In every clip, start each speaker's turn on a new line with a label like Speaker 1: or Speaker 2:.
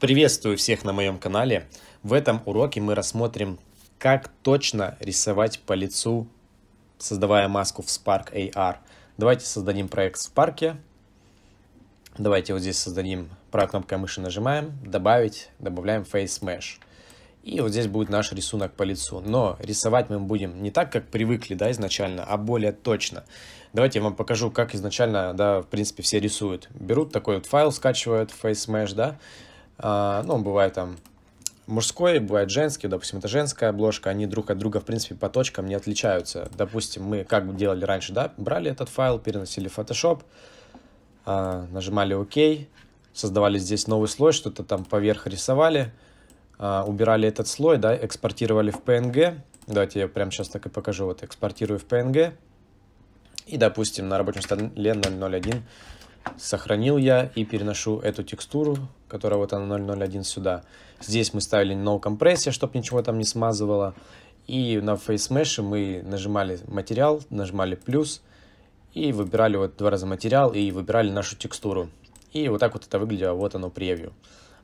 Speaker 1: Приветствую всех на моем канале. В этом уроке мы рассмотрим, как точно рисовать по лицу, создавая маску в Spark AR. Давайте создадим проект в Spark. Давайте вот здесь создадим, правой кнопкой мыши нажимаем, добавить, добавляем Face Mesh. И вот здесь будет наш рисунок по лицу. Но рисовать мы будем не так, как привыкли, да, изначально, а более точно. Давайте я вам покажу, как изначально, да, в принципе, все рисуют. Берут такой вот файл, скачивают, Face Mesh, да, а, ну, бывает там мужской, бывает женский, допустим, это женская обложка, они друг от друга, в принципе, по точкам не отличаются. Допустим, мы как делали раньше, да, брали этот файл, переносили в Photoshop, а, нажимали ОК, создавали здесь новый слой, что-то там поверх рисовали, а, убирали этот слой, да, экспортировали в PNG. Давайте я прямо сейчас так и покажу. Вот экспортирую в PNG. И, допустим, на рабочем столе 001 Сохранил я и переношу эту текстуру, которая вот она 0.01 сюда. Здесь мы ставили No Compression, чтобы ничего там не смазывало. И на Face Mesh мы нажимали материал, нажимали плюс и выбирали вот два раза материал и выбирали нашу текстуру. И вот так вот это выглядело, вот оно превью.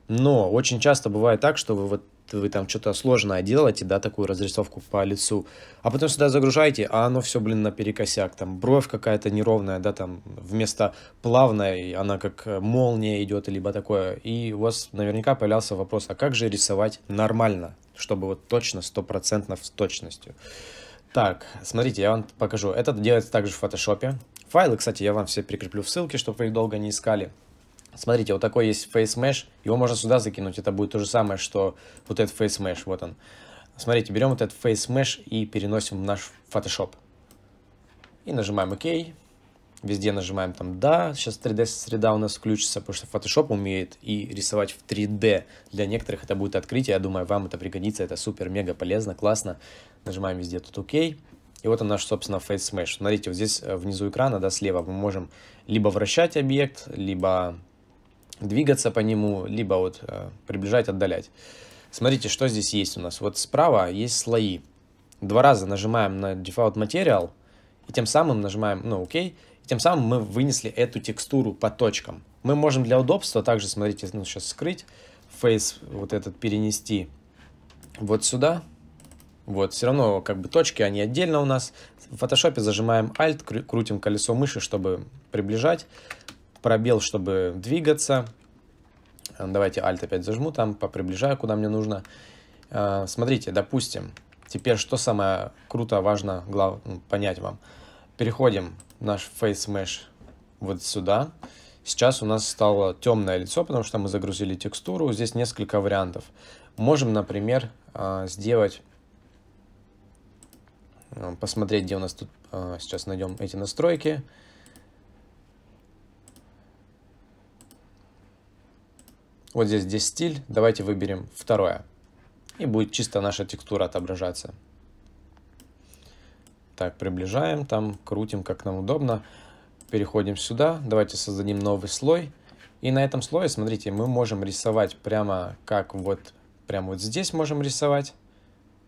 Speaker 1: Но очень часто бывает так, что вы вот вы там что-то сложное делаете, да, такую разрисовку по лицу, а потом сюда загружаете, а оно все, блин, наперекосяк, там бровь какая-то неровная, да, там вместо плавной она как э, молния идет, либо такое, и у вас наверняка появлялся вопрос, а как же рисовать нормально, чтобы вот точно, стопроцентно с точностью. Так, смотрите, я вам покажу. Это делается также в фотошопе. Файлы, кстати, я вам все прикреплю в ссылке, чтобы вы их долго не искали. Смотрите, вот такой есть Face Mesh, его можно сюда закинуть, это будет то же самое, что вот этот Face Mesh, вот он. Смотрите, берем вот этот Mesh и переносим в наш Photoshop. И нажимаем ОК, везде нажимаем там «Да», сейчас 3D-среда у нас включится, потому что Photoshop умеет и рисовать в 3D. Для некоторых это будет открытие, я думаю, вам это пригодится, это супер-мега полезно, классно. Нажимаем везде тут ОК, и вот он наш, собственно, Face Mesh. Смотрите, вот здесь э, внизу экрана, да, слева мы можем либо вращать объект, либо двигаться по нему, либо вот э, приближать, отдалять. Смотрите, что здесь есть у нас. Вот справа есть слои. Два раза нажимаем на Default Material, и тем самым нажимаем на ну, OK, и тем самым мы вынесли эту текстуру по точкам. Мы можем для удобства также, смотрите, ну, сейчас скрыть, фейс вот этот перенести вот сюда. Вот, все равно как бы точки, они отдельно у нас. В фотошопе зажимаем Alt, крутим колесо мыши, чтобы приближать пробел, чтобы двигаться. Э, давайте Alt опять зажму там, поприближаю, куда мне нужно. Э, смотрите, допустим, теперь что самое круто, важно глав... понять вам. Переходим наш Face Mesh вот сюда. Сейчас у нас стало темное лицо, потому что мы загрузили текстуру. Здесь несколько вариантов. Можем, например, э, сделать... Посмотреть, где у нас тут... Сейчас найдем эти Настройки. Вот здесь, здесь стиль. Давайте выберем второе. И будет чисто наша текстура отображаться. Так, приближаем там, крутим, как нам удобно. Переходим сюда. Давайте создадим новый слой. И на этом слое, смотрите, мы можем рисовать прямо как вот, прямо вот здесь можем рисовать.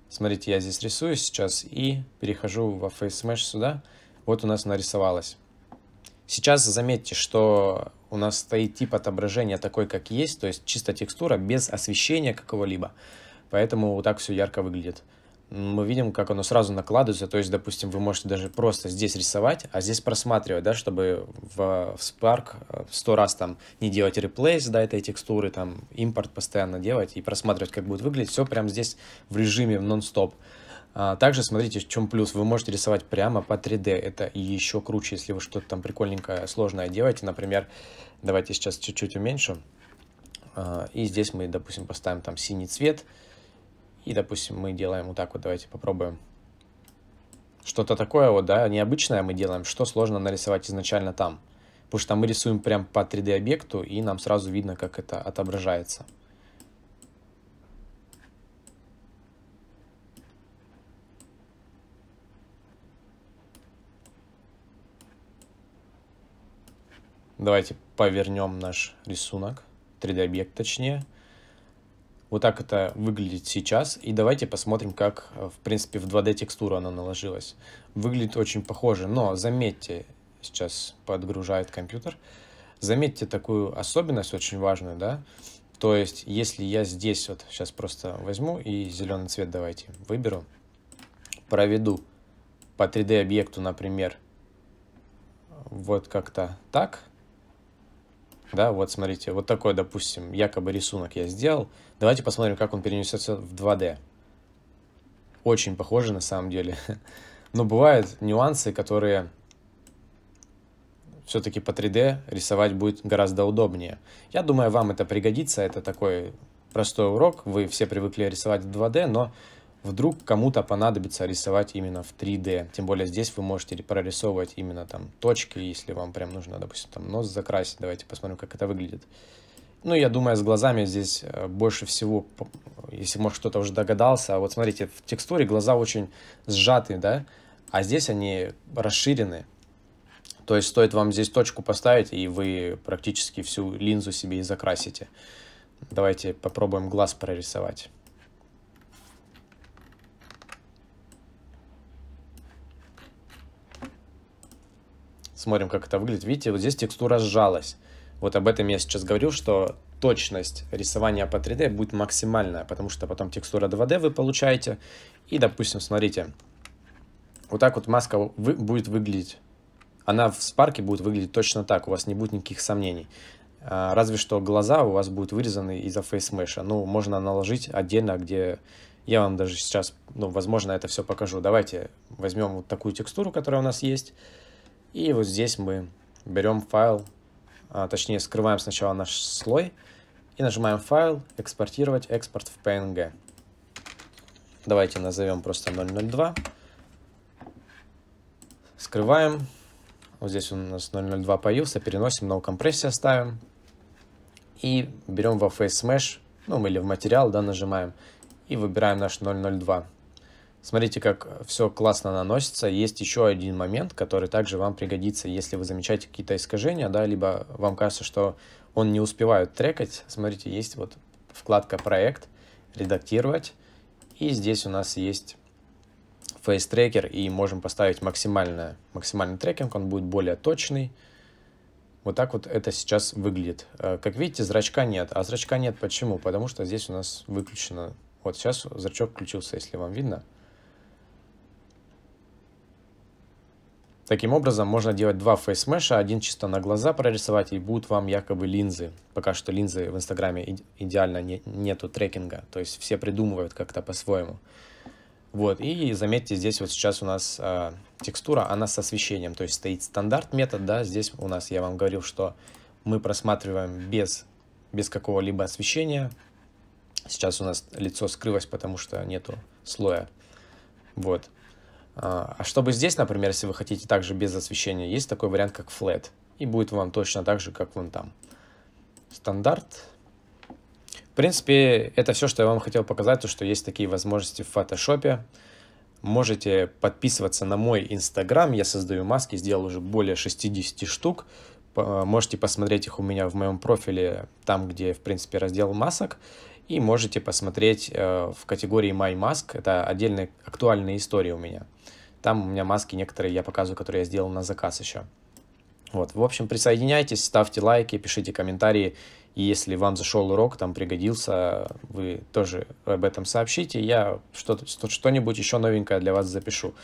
Speaker 1: Смотрите, я здесь рисую сейчас и перехожу во Face Mesh сюда. Вот у нас нарисовалось. Сейчас заметьте, что у нас стоит тип отображения такой, как есть, то есть чисто текстура, без освещения какого-либо. Поэтому вот так все ярко выглядит. Мы видим, как оно сразу накладывается, то есть, допустим, вы можете даже просто здесь рисовать, а здесь просматривать, да, чтобы в, в Spark э, сто раз там не делать реплейс, да, этой текстуры, там импорт постоянно делать и просматривать, как будет выглядеть, все прямо здесь в режиме в нон-стоп. non а, также смотрите, в чем плюс. Вы можете рисовать прямо по 3D. Это еще круче, если вы что-то там прикольненькое, сложное делаете. Например, давайте сейчас чуть-чуть уменьшу. А, и здесь мы, допустим, поставим там синий цвет. И, допустим, мы делаем вот так вот. Давайте попробуем. Что-то такое вот, да, необычное мы делаем. Что сложно нарисовать изначально там. Потому что мы рисуем прям по 3D-объекту, и нам сразу видно, как это отображается. Давайте повернем наш рисунок, 3D-объект точнее. Вот так это выглядит сейчас. И давайте посмотрим, как, э, в принципе, в 2D-текстуру она наложилась. Выглядит очень похоже, но заметьте, сейчас подгружает компьютер, заметьте такую особенность очень важную, да? То есть, если я здесь вот сейчас просто возьму и зеленый цвет давайте выберу, проведу по 3D-объекту, например, вот как-то так, да, вот смотрите, вот такой, допустим, якобы рисунок я сделал. Давайте посмотрим, как он перенесется в 2D. Очень похоже на самом деле. Но бывают нюансы, которые все-таки по 3D рисовать будет гораздо удобнее. Я думаю, вам это пригодится, это такой простой урок. Вы все привыкли рисовать в 2D, но Вдруг кому-то понадобится рисовать именно в 3D. Тем более здесь вы можете прорисовывать именно там точки, если вам прям нужно, допустим, там нос закрасить. Давайте посмотрим, как это выглядит. Ну, я думаю, с глазами здесь э, больше всего, если, может, кто-то уже догадался, а вот смотрите, в текстуре глаза очень сжаты, да, а здесь они расширены. То есть стоит вам здесь точку поставить, и вы практически всю линзу себе и закрасите. Давайте попробуем глаз прорисовать. Смотрим, как это выглядит. Видите, вот здесь текстура сжалась. Вот об этом я сейчас говорю, что точность рисования по 3D будет максимальная, потому что потом текстура 2D вы получаете. И, допустим, смотрите, вот так вот маска вы, будет выглядеть. Она в спарке будет выглядеть точно так, у вас не будет никаких сомнений. А, разве что глаза у вас будут вырезаны из-за фейсмеша. Ну, можно наложить отдельно, где я вам даже сейчас, ну, возможно, это все покажу. Давайте возьмем вот такую текстуру, которая у нас есть. И вот здесь мы берем файл, а, точнее скрываем сначала наш слой и нажимаем файл, экспортировать, экспорт в PNG. Давайте назовем просто 002. Скрываем. Вот здесь у нас 002 появился, переносим, no компрессия ставим. И берем во Face Mesh, ну или в материал, да, нажимаем. И выбираем наш 002. Смотрите, как все классно наносится. Есть еще один момент, который также вам пригодится, если вы замечаете какие-то искажения, да, либо вам кажется, что он не успевает трекать. Смотрите, есть вот вкладка «Проект», «Редактировать», и здесь у нас есть Face Tracker и можем поставить максимальное максимальный трекинг, он будет более точный. Вот так вот это сейчас выглядит. Э, как видите, зрачка нет. А зрачка нет почему? Потому что здесь у нас выключено. Вот сейчас зрачок включился, если вам видно. Таким образом, можно делать два фейсмеша, один чисто на глаза прорисовать, и будут вам якобы линзы. Пока что линзы в Инстаграме идеально не, нету трекинга, то есть все придумывают как-то по-своему. Вот, и заметьте, здесь вот сейчас у нас э, текстура, она с освещением, то есть стоит стандарт метод, да, здесь у нас, я вам говорил, что мы просматриваем без, без какого-либо освещения. Сейчас у нас лицо скрылось, потому что нету слоя. Вот. А, а чтобы здесь, например, если вы хотите также без освещения, есть такой вариант, как flat. E И будет вам точно так же, как вон там. Стандарт. В принципе, это все, что я вам хотел показать, то, что есть такие возможности в фотошопе. Можете подписываться на мой инстаграм, я создаю маски, сделал уже более 60 штук. Можете посмотреть их у меня в моем профиле, там, где, в принципе, раздел масок. И можете посмотреть э, в категории My Mask. Это отдельная актуальная история у меня. Там у меня маски некоторые я показываю, которые я сделал на заказ еще. Вот, в общем, присоединяйтесь, ставьте лайки, пишите комментарии. И если вам зашел урок, там пригодился, вы тоже об этом сообщите. Я что-нибудь что, -то, еще новенькое для вас запишу.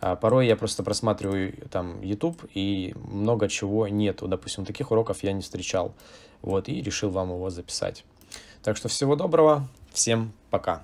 Speaker 1: А порой я просто просматриваю э, там YouTube, и много чего нету. Допустим, таких уроков я не встречал. Вот, и решил вам его записать. Так что всего доброго, всем пока.